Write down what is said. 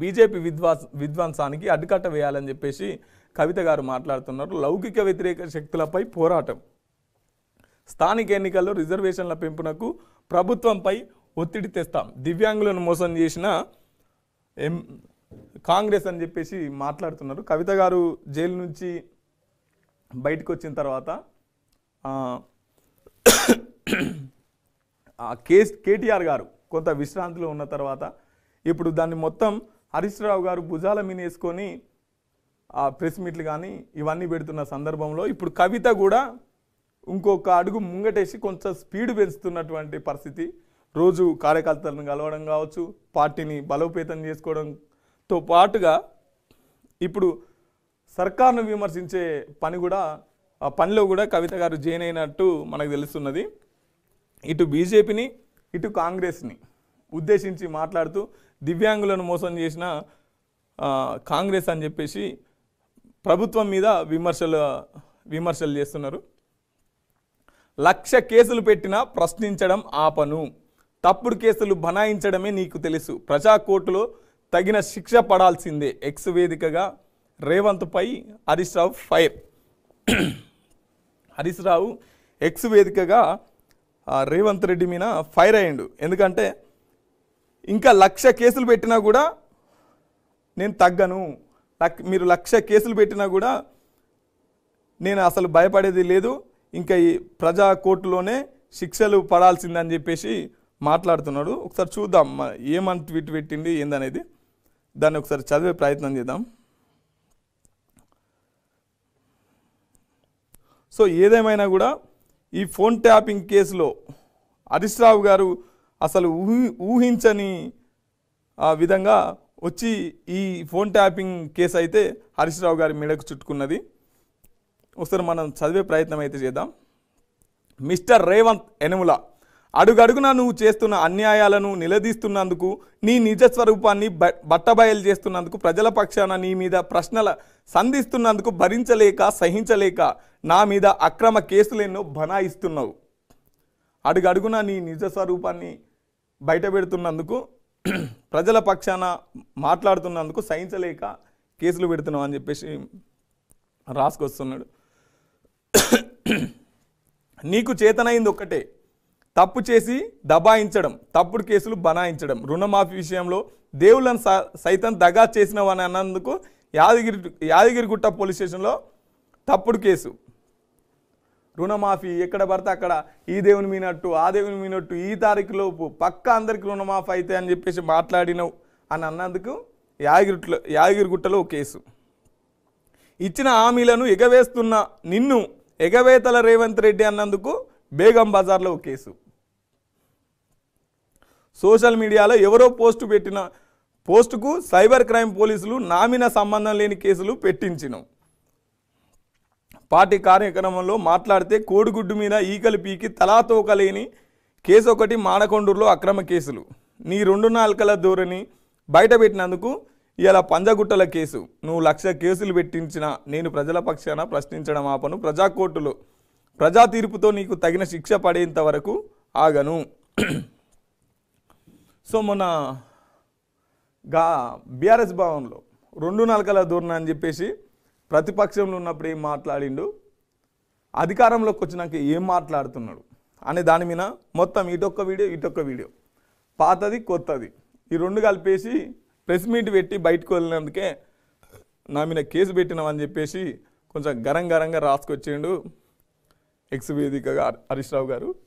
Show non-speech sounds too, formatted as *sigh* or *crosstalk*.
BJP విద్వాస్ విధ్వంసానికి అడ్డుకట్ట వేయాలని చెప్పేసి కవిత గారు మాట్లాడుతున్నారు లౌకిక వ్యతిరేక శక్తులపై పోరాటం స్థానిక ఎన్నికల్లో రిజర్వేషన్ల పెంపునకు ప్రభుత్వంపై ఒత్తిడి తెస్తాం దివ్యాంగులను మోసం చేసిన ఎం కాంగ్రెస్ అని చెప్పేసి మాట్లాడుతున్నారు కవిత గారు జైలు నుంచి బయటకు వచ్చిన తర్వాత కేస్ కేటీఆర్ గారు కొంత విశ్రాంతిలో ఉన్న తర్వాత ఇప్పుడు దాన్ని మొత్తం హరీష్ రావు గారు భుజాల మీనేసుకొని ఆ ప్రెస్ మీట్లు కానీ ఇవన్నీ పెడుతున్న సందర్భంలో ఇప్పుడు కవిత కూడా ఇంకొక అడుగు ముంగటేసి కొంచెం స్పీడ్ పెంచుతున్నటువంటి పరిస్థితి రోజు కార్యకర్తలను కలవడం కావచ్చు పార్టీని బలోపేతం చేసుకోవడంతో పాటుగా ఇప్పుడు సర్కార్ను విమర్శించే పని కూడా ఆ పనిలో కూడా కవిత గారు జైన్ అయినట్టు మనకు తెలుస్తున్నది ఇటు బీజేపీని ఇటు కాంగ్రెస్ని ఉద్దేశించి మాట్లాడుతూ దివ్యాంగులను మోసం చేసిన కాంగ్రెస్ అని చెప్పేసి ప్రభుత్వం మీద విమర్శలు విమర్శలు చేస్తున్నారు లక్ష కేసులు పెట్టినా ప్రశ్నించడం ఆపను తప్పుడు కేసులు బనాయించడమే నీకు తెలుసు ప్రజా కోర్టులో తగిన శిక్ష పడాల్సిందే ఎక్స్ వేదికగా రేవంత్పై హరీష్ రావు ఫైర్ హరీష్ రావు ఎక్స్ వేదికగా రేవంత్ రెడ్డి మీద ఫైర్ అయ్యిండు ఎందుకంటే ఇంకా లక్ష కేసులు పెట్టినా కూడా నేను తగ్గను మీరు లక్ష కేసులు పెట్టినా కూడా నేను అసలు భయపడేది లేదు ఇంకా ఈ ప్రజా కోర్టులోనే శిక్షలు పడాల్సిందని చెప్పేసి మాట్లాడుతున్నాడు ఒకసారి చూద్దాం ఏమని ట్వీట్ పెట్టింది ఏందనేది దాన్ని ఒకసారి చదివే ప్రయత్నం చేద్దాం సో ఏదేమైనా కూడా ఈ ఫోన్ ట్యాపింగ్ కేసులో హరీష్ రావు గారు అసలు ఊహి ఊహించని విధంగా వచ్చి ఈ ఫోన్ ట్యాపింగ్ కేసు అయితే హరీష్ రావు గారి మెడకు చుట్టుకున్నది ఒకసారి మనం చదివే ప్రయత్నం అయితే చేద్దాం మిస్టర్ రేవంత్ ఎనుముల అడుగడుగున నువ్వు చేస్తున్న అన్యాయాలను నిలదీస్తున్నందుకు నీ నిజ స్వరూపాన్ని బట్టబయలు చేస్తున్నందుకు ప్రజల పక్షాన నీ మీద ప్రశ్నల సంధిస్తున్నందుకు భరించలేక సహించలేక నా మీద అక్రమ ఎన్నో బనాయిస్తున్నావు అడుగడుగున నీ నిజ స్వరూపాన్ని బయట పెడుతున్నందుకు *clears throat* ప్రజల పక్షాన మాట్లాడుతున్నందుకు సహించలేక కేసులు పెడుతున్నాం అని చెప్పేసి రాసుకొస్తున్నాడు *clears throat* నీకు చేతనైంది ఒక్కటే తప్పు చేసి దబాయించడం తప్పుడు కేసులు బనాయించడం రుణమాఫీ విషయంలో దేవుళ్ళను సైతం దగా చేసినవని అన్నందుకు యాదగిరి యాదగిరిగుట్ట పోలీస్ స్టేషన్లో తప్పుడు కేసు రుణమాఫీ ఎక్కడ పడితే అక్కడ ఈ దేవుని మీనట్టు ఆ దేవుని మీనట్టు ఈ తారీఖులోపు పక్క అందరికి రుణమాఫీ అయితే అని చెప్పేసి మాట్లాడినవు అని అన్నందుకు యాగిరిట్లో యాగిరిగుట్టలో కేసు ఇచ్చిన హామీలను ఎగవేస్తున్న నిన్ను ఎగవేతల రేవంత్ రెడ్డి అన్నందుకు బేగం బజార్లో ఒక కేసు సోషల్ మీడియాలో ఎవరో పోస్టు పెట్టిన పోస్టుకు సైబర్ క్రైమ్ పోలీసులు నామిన సంబంధం లేని కేసులు పెట్టించినాం పార్టీ కార్యక్రమంలో మాట్లాడితే కోడిగుడ్డు మీద ఈకలు పీకి తలాతోకలేని కేసు ఒకటి మానకొండూరులో అక్రమ కేసులు నీ రెండు నాలుకల ధోరణి బయటపెట్టినందుకు ఇలా పంజగుట్టల కేసు నువ్వు లక్ష కేసులు పెట్టించిన నేను ప్రజల పక్షాన ప్రశ్నించడం ఆపను ప్రజాకోర్టులో ప్రజా తీర్పుతో నీకు తగిన శిక్ష పడేంత వరకు ఆగను సో మొన్న గా బీఆర్ఎస్ భవన్లో రెండు నాలుకల దూరణ అని చెప్పేసి ప్రతిపక్షంలో ఉన్నప్పుడు ఏం మాట్లాడిండు అధికారంలోకి వచ్చినాక ఏం మాట్లాడుతున్నాడు అనే దాని మీద మొత్తం ఇటొక్క వీడియో ఇటొక్క వీడియో పాతది కొత్తది ఈ రెండు కలిపేసి ప్రెస్ మీట్ పెట్టి బయటకు వెళ్ళినందుకే నా మీద కేసు పెట్టినామని చెప్పేసి కొంచెం గరం గరంగా రాసుకొచ్చిండు ఎక్స్ వేదికగా హరీష్ రావు గారు